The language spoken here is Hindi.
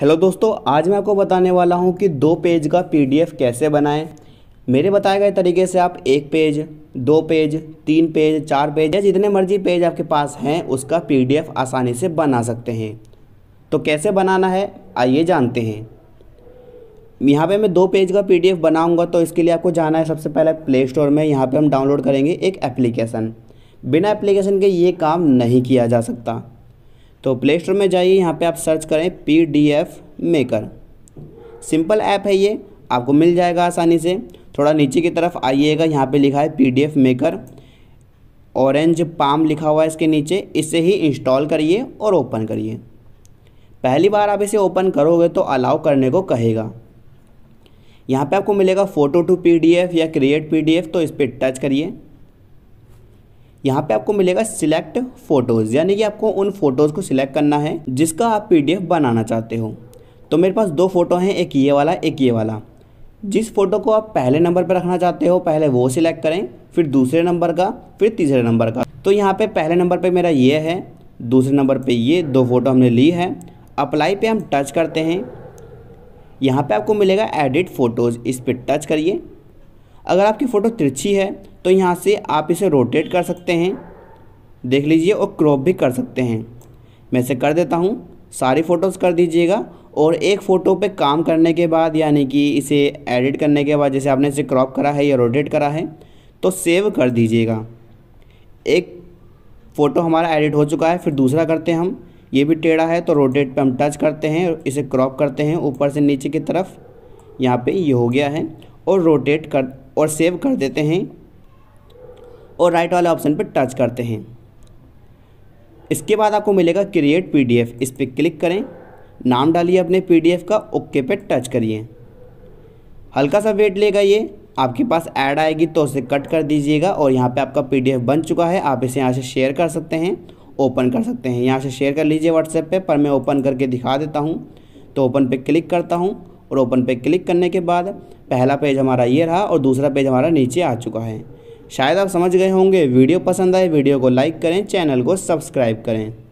हेलो दोस्तों आज मैं आपको बताने वाला हूं कि दो पेज का पीडीएफ कैसे बनाएं मेरे बताए गए तरीके से आप एक पेज दो पेज तीन पेज चार पेज या जितने मर्जी पेज आपके पास हैं उसका पीडीएफ आसानी से बना सकते हैं तो कैसे बनाना है आइए जानते हैं यहाँ पे मैं दो पेज का पीडीएफ बनाऊंगा तो इसके लिए आपको जाना है सबसे पहले प्ले स्टोर में यहाँ पर हम डाउनलोड करेंगे एक एप्लीकेशन बिना एप्लीकेशन के ये काम नहीं किया जा सकता तो प्ले स्टोर में जाइए यहाँ पे आप सर्च करें P D F maker simple app है ये आपको मिल जाएगा आसानी से थोड़ा नीचे की तरफ आइएगा यहाँ पे लिखा है P D F maker orange palm लिखा हुआ है इसके नीचे इसे ही इंस्टॉल करिए और ओपन करिए पहली बार आप इसे ओपन करोगे तो अलाउ करने को कहेगा यहाँ पे आपको मिलेगा फ़ोटो टू पीडीएफ या क्रिएट पीडीएफ तो इस पर टच करिए यहाँ पे आपको मिलेगा सिलेक्ट फोटोज़ यानी कि आपको उन फोटोज़ को सिलेक्ट करना है जिसका आप पीडीएफ बनाना चाहते हो तो मेरे पास दो फ़ोटो हैं एक ये वाला एक ये वाला जिस फ़ोटो को आप पहले नंबर पर रखना चाहते हो पहले वो सिलेक्ट करें फिर दूसरे नंबर का फिर तीसरे नंबर का तो यहाँ पर पहले नंबर पर मेरा ये है दूसरे नंबर पर ये दो फ़ोटो हमने ली है अप्लाई पर हम टच करते हैं यहाँ पर आपको मिलेगा एडिट फ़ोटोज़ इस पर टच करिए अगर आपकी फ़ोटो तिरछी है तो यहाँ से आप इसे रोटेट कर सकते हैं देख लीजिए और क्रॉप भी कर सकते हैं मैं इसे कर देता हूँ सारी फ़ोटोज़ कर दीजिएगा और एक फ़ोटो पे काम करने के बाद यानी कि इसे एडिट करने के बाद जैसे आपने इसे क्रॉप करा है या रोटेट करा है तो सेव कर दीजिएगा एक फ़ोटो हमारा एडिट हो चुका है फिर दूसरा करते हैं हम ये भी टेढ़ा है तो रोटेट पे हम टच करते हैं इसे क्रॉप करते हैं ऊपर से नीचे की तरफ यहाँ पे ये हो गया है और रोटेट कर और सेव कर देते हैं और राइट वाले ऑप्शन पर टच करते हैं इसके बाद आपको मिलेगा क्रिएट पीडीएफ इस पर क्लिक करें नाम डालिए अपने पीडीएफ का ओके पे टच करिए हल्का सा वेट लेगा ये आपके पास ऐड आएगी तो उसे कट कर दीजिएगा और यहाँ पे आपका पीडीएफ बन चुका है आप इसे यहाँ से शेयर कर सकते हैं ओपन कर सकते हैं यहाँ से शेयर कर लीजिए व्हाट्सएप पे पर मैं ओपन करके दिखा देता हूँ तो ओपन पर क्लिक करता हूँ और ओपन पर क्लिक करने के बाद पहला पेज हमारा ये रहा और दूसरा पेज हमारा नीचे आ चुका है शायद आप समझ गए होंगे वीडियो पसंद आए वीडियो को लाइक करें चैनल को सब्सक्राइब करें